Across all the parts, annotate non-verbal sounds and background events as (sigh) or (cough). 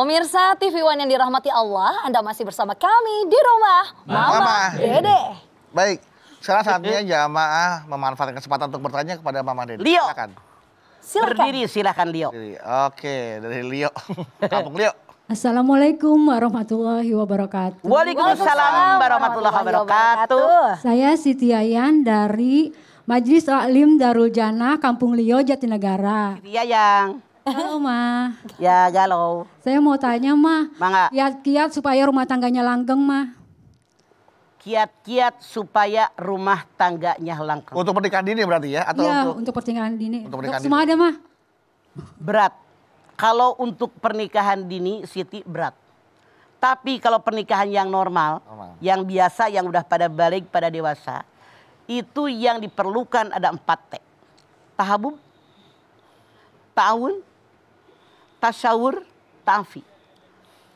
Pemirsa TV One yang dirahmati Allah, Anda masih bersama kami di rumah Mama, Mama. Dede. Baik, sekarang saatnya jamaah memanfaatkan kesempatan untuk bertanya kepada Mama Dede. Lio. Silakan. silakan. Berdiri silahkan Lio. Oke, dari Lio. (laughs) Kampung Lio. Assalamualaikum warahmatullahi wabarakatuh. Waalaikumsalam warahmatullahi wabarakatuh. Saya Siti Ayan dari Majlis Taklim Darul Jana Kampung Lio Jatinegara. Siti Ayang. Halo Ma. Ya galau. Saya mau tanya Ma. Mangga. Kiat-kiat supaya rumah tangganya langgeng Ma. Kiat-kiat supaya rumah tangganya langgeng. Untuk pernikahan dini berarti ya? Atau ya, untuk, untuk pernikahan dini. Untuk pernikahan semua ada Ma. Berat. Kalau untuk pernikahan dini Siti berat. Tapi kalau pernikahan yang normal, normal, yang biasa, yang udah pada balik, pada dewasa, itu yang diperlukan ada empat T. Tahabub, tahun, tasawur, ta'afi.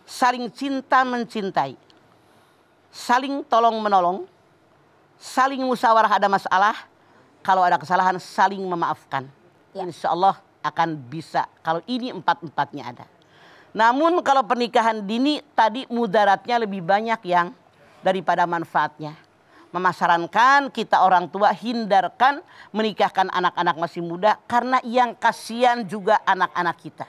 Saling cinta mencintai. Saling tolong menolong. Saling musyawarah ada masalah. Kalau ada kesalahan saling memaafkan. Ya. Insya Allah akan bisa. Kalau ini empat-empatnya ada. Namun kalau pernikahan dini tadi mudaratnya lebih banyak yang daripada manfaatnya. Memasarankan kita orang tua hindarkan menikahkan anak-anak masih muda karena yang kasihan juga anak-anak kita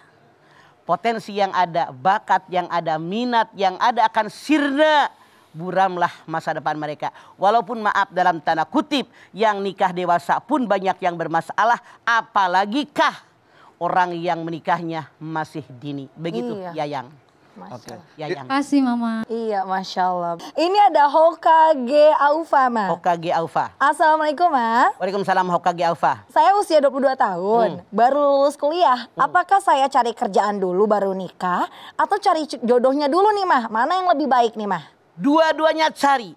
potensi yang ada, bakat yang ada, minat yang ada akan sirna buramlah masa depan mereka. Walaupun maaf dalam tanda kutip, yang nikah dewasa pun banyak yang bermasalah, apalagi kah orang yang menikahnya masih dini. Begitu, iya. Yayang. Masya Allah. Okay. Ya, kasih Mama. Iya, Masya Allah. Ini ada Hokage Aufa, Ma. Hokage Aufa. Assalamualaikum, Ma. Waalaikumsalam Hokage Aufa. Saya usia 22 tahun, hmm. baru lulus kuliah. Hmm. Apakah saya cari kerjaan dulu baru nikah? Atau cari jodohnya dulu nih, Ma? Mana yang lebih baik nih, Ma? Dua-duanya cari.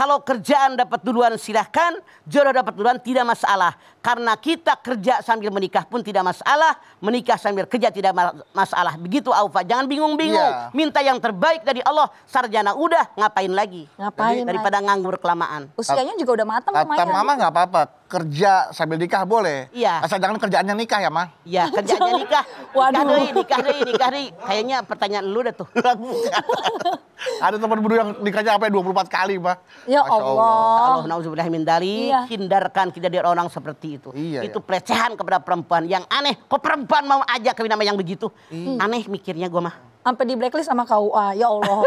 Kalau kerjaan dapat duluan silahkan, jodoh dapat duluan tidak masalah. Karena kita kerja sambil menikah pun tidak masalah, menikah sambil kerja tidak masalah. Begitu Aufa, jangan bingung-bingung. Yeah. Minta yang terbaik dari Allah, sarjana udah ngapain lagi. Ngapain Daripada lagi. nganggur kelamaan. Usianya juga udah matang lumayan. Kata mama nggak apa-apa, kerja sambil nikah boleh. Iya. Asal jangan kerjaannya nikah ya, ma? Iya, kerjaannya nikah. (laughs) Waduh. Nikah nih, nikah nih, nikah nih. Kayaknya pertanyaan lu dah tuh. (laughs) Ada teman berdua yang nikahnya sampai 24 kali, ma? Ya Masya Allah. Allah, nauzubillah min dari, iya. hindarkan kita dari orang seperti itu. Iya, ya. itu iya. pelecehan kepada perempuan yang aneh. Kok perempuan mau aja kawin nama yang begitu? Hmm. Aneh mikirnya gua, ma? Sampai di blacklist sama KUA, ya Allah.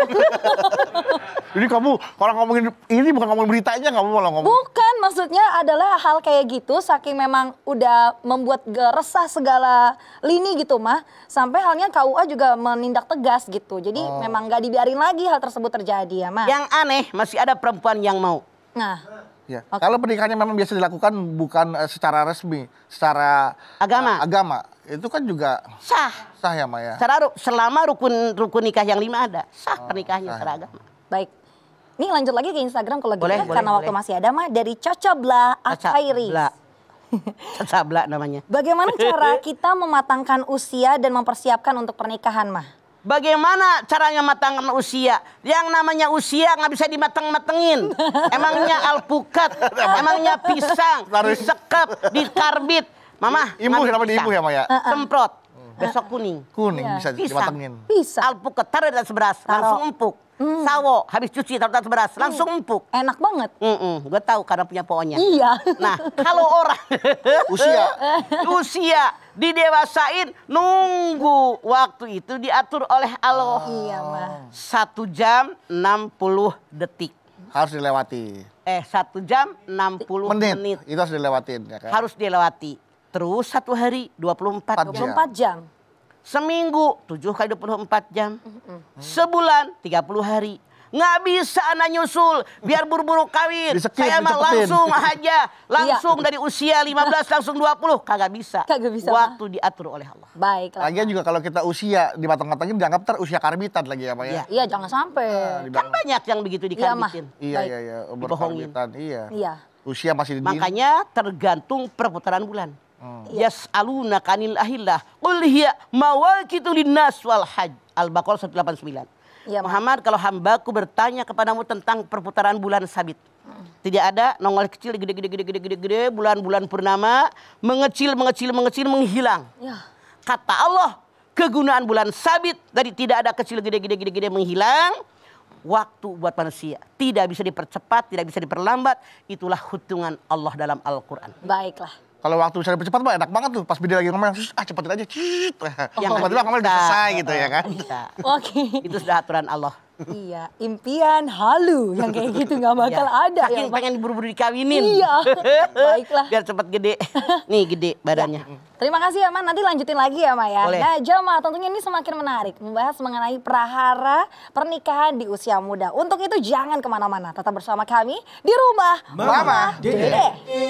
(laughs) Jadi kamu kalau ngomongin ini bukan ngomongin beritanya kamu malah ngomong. Bukan, maksudnya adalah hal kayak gitu saking memang udah membuat resah segala lini gitu mah sampai halnya KUA juga menindak tegas gitu. Jadi oh. memang gak dibiarin lagi hal tersebut terjadi ya, mah Yang aneh masih ada perempuan yang mau. Nah, Ya. Okay. Kalau pernikahannya memang biasa dilakukan bukan eh, secara resmi, secara agama. Uh, agama itu kan juga sah. Sah ya Maya. selama rukun rukun nikah yang lima ada, sah oh, pernikahannya sah. secara ya. agama. Baik. Ini lanjut lagi ke Instagram kalau gitu ya, karena boleh. waktu masih ada mah dari Caca Cocobla Akhairi. Bla namanya. (laughs) Bagaimana cara (laughs) kita mematangkan usia dan mempersiapkan untuk pernikahan mah? Bagaimana caranya matangkan usia? Yang namanya usia nggak bisa dimateng matengin (laughs) Emangnya alpukat, emangnya pisang, disekap, dikarbit. Mama, ibu, kenapa ibu ya, Maya? Semprot besok nah, kuning. Kuning iya. bisa dimatengin. Bisa. Alpukat taruh di atas beras, langsung empuk. Mm. Sawo habis cuci taruh atas beras, langsung hmm. empuk. Enak banget. Mm -mm, gue tahu karena punya pohonnya. Iya. Nah, kalau orang (laughs) usia (laughs) usia didewasain nunggu waktu itu diatur oleh Allah. Oh. Iya, Mbak. Satu jam 60 detik. Harus dilewati. Eh, satu jam 60 menit. menit. Itu harus dilewatin ya kan? Harus dilewati Terus satu hari 24 jam. 24 jam. Seminggu 7 kali 24 jam. Mm -hmm. Sebulan 30 hari. Nggak bisa anak nyusul, biar buru-buru kawin. Disekit, Saya mah langsung aja, (laughs) iya. langsung iya. dari usia 15 langsung 20, kagak bisa. Kagak bisa. Waktu mah. diatur oleh Allah. Baik. Lagian juga kalau kita usia di matang-matangin dianggap ter usia karbitan lagi ya, Pak ya. Iya. iya, jangan sampai. Nah, kan banyak yang begitu iya, dikarbitin. Iya, iya, iya, iya. Dibohongin. Iya. Iya. Usia masih di Makanya tergantung perputaran bulan. Hmm. Oh. Yas'aluna kanil ahillah. Qul hiya mawaqitu linnas wal hajj. Al-Baqarah 189. Ya, Muhammad kalau hambaku bertanya kepadamu tentang perputaran bulan sabit. Tidak ada nongol kecil gede gede gede gede gede gede bulan-bulan purnama mengecil mengecil mengecil menghilang. Ya. Kata Allah, kegunaan bulan sabit dari tidak ada kecil gede gede gede gede menghilang waktu buat manusia. Tidak bisa dipercepat, tidak bisa diperlambat. Itulah hitungan Allah dalam Al-Quran. Baiklah. Kalau waktu bisa lebih cepat mah enak banget tuh. Pas video lagi ngomel, ah cepetin aja. Cip. yang tiba-tiba ngomel udah selesai gitu ya kan. (laughs) Oke. Itu sudah aturan Allah. Iya, impian halu yang kayak gitu nggak iya. bakal iya. ada. Ya, Saking ya, pengen buru-buru dikawinin. Iya, (laughs) baiklah. Biar cepat gede. (laughs) Nih gede badannya. Ya. Terima kasih ya, Ma. Nanti lanjutin lagi ya, Ma ya. Boleh. Nah, Jama, tentunya ini semakin menarik. Membahas mengenai prahara pernikahan di usia muda. Untuk itu jangan kemana-mana. Tetap bersama kami di Rumah Mama, Mama Dede. Dede.